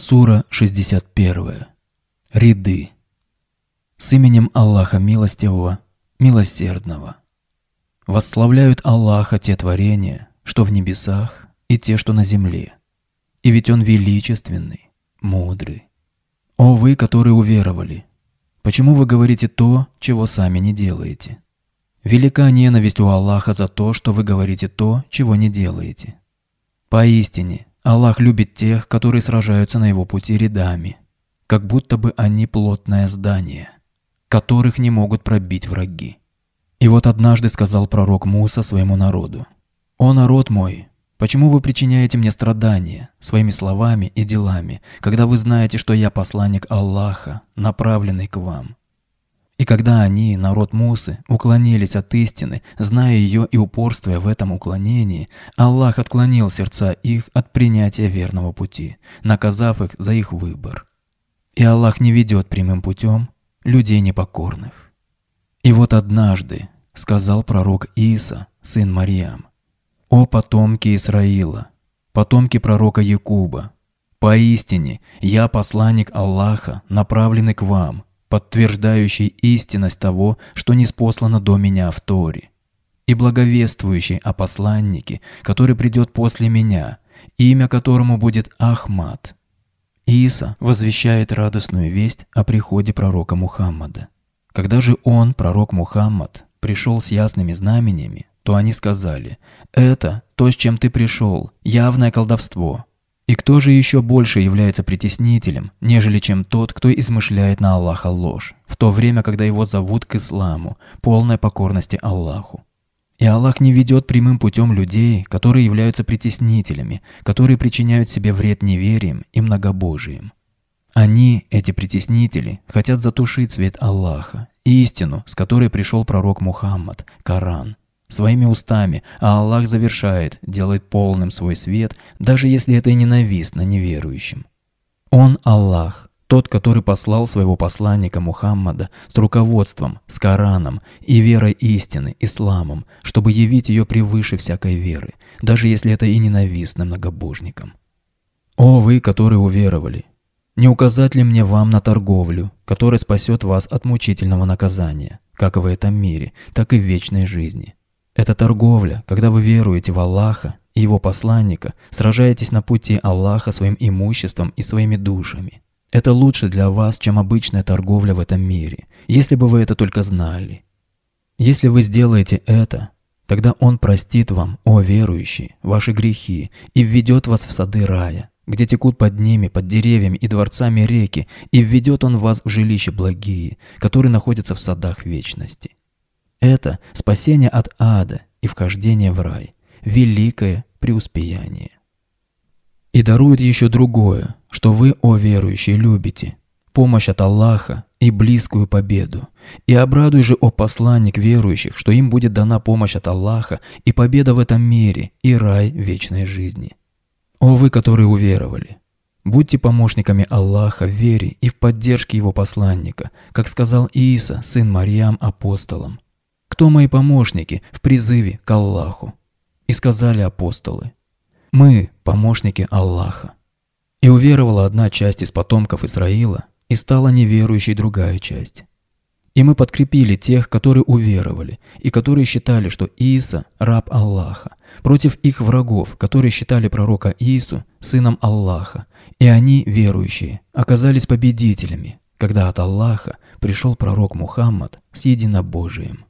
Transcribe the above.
Сура 61. Ряды. С именем Аллаха Милостивого, Милосердного. Восславляют Аллаха те творения, что в небесах и те, что на земле. И ведь Он величественный, мудрый. О вы, которые уверовали, почему вы говорите то, чего сами не делаете? Велика ненависть у Аллаха за то, что вы говорите то, чего не делаете. Поистине, Аллах любит тех, которые сражаются на его пути рядами, как будто бы они плотное здание, которых не могут пробить враги. И вот однажды сказал пророк Муса своему народу, «О народ мой, почему вы причиняете мне страдания своими словами и делами, когда вы знаете, что я посланник Аллаха, направленный к вам? И когда они, народ Мусы, уклонились от истины, зная ее и упорствуя в этом уклонении, Аллах отклонил сердца их от принятия верного пути, наказав их за их выбор. И Аллах не ведет прямым путем людей непокорных. И вот однажды сказал пророк Иса, сын Мариам, «О потомки Исраила, потомки пророка Якуба, поистине я посланник Аллаха, направленный к вам» подтверждающий истинность того, что не неспослано до меня в Торе, и благовествующий о посланнике, который придет после меня, имя которому будет Ахмад. Иса возвещает радостную весть о приходе пророка Мухаммада. Когда же он, пророк Мухаммад, пришел с ясными знамениями, то они сказали «Это то, с чем ты пришел, явное колдовство». И кто же еще больше является притеснителем, нежели чем тот, кто измышляет на Аллаха ложь, в то время, когда его зовут к исламу, полной покорности Аллаху? И Аллах не ведет прямым путем людей, которые являются притеснителями, которые причиняют себе вред неверием и многобожием. Они, эти притеснители, хотят затушить свет Аллаха, истину, с которой пришел пророк Мухаммад, Коран, своими устами, а Аллах завершает, делает полным свой свет, даже если это и ненавистно неверующим. Он Аллах, тот, который послал своего посланника Мухаммада с руководством, с Кораном и верой истины, исламом, чтобы явить ее превыше всякой веры, даже если это и ненавистно многобожникам. О вы, которые уверовали! Не указать ли мне вам на торговлю, которая спасет вас от мучительного наказания, как в этом мире, так и в вечной жизни? Это торговля, когда вы веруете в Аллаха и Его посланника, сражаетесь на пути Аллаха своим имуществом и своими душами. Это лучше для вас, чем обычная торговля в этом мире, если бы вы это только знали. Если вы сделаете это, тогда Он простит вам, о верующие, ваши грехи и введет вас в сады рая, где текут под ними, под деревьями и дворцами реки, и введет Он вас в жилище благие, которые находятся в садах вечности. Это спасение от ада и вхождение в рай, великое преуспеяние. И дарует еще другое, что вы, о верующие, любите, помощь от Аллаха и близкую победу. И обрадуй же, о посланник верующих, что им будет дана помощь от Аллаха и победа в этом мире и рай вечной жизни. О вы, которые уверовали! Будьте помощниками Аллаха в вере и в поддержке Его посланника, как сказал Ииса, сын Марьям, апостолом кто мои помощники в призыве к Аллаху? И сказали апостолы, мы помощники Аллаха. И уверовала одна часть из потомков Израила, и стала неверующей другая часть. И мы подкрепили тех, которые уверовали, и которые считали, что Иса – раб Аллаха, против их врагов, которые считали пророка Иису сыном Аллаха, и они, верующие, оказались победителями, когда от Аллаха пришел пророк Мухаммад с единобожием.